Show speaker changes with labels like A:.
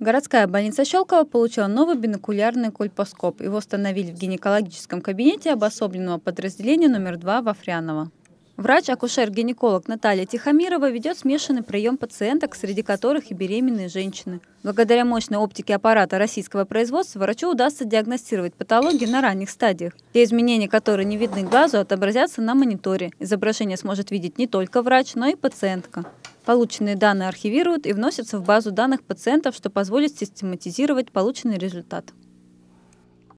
A: Городская больница Щелкова получила новый бинокулярный кульпоскоп. Его установили в гинекологическом кабинете обособленного подразделения номер 2 Вафрянова. Врач-акушер-гинеколог Наталья Тихомирова ведет смешанный прием пациенток, среди которых и беременные женщины. Благодаря мощной оптике аппарата российского производства врачу удастся диагностировать патологии на ранних стадиях. Те изменения, которые не видны глазу, отобразятся на мониторе. Изображение сможет видеть не только врач, но и пациентка. Полученные данные архивируют и вносятся в базу данных пациентов, что позволит систематизировать полученный результат.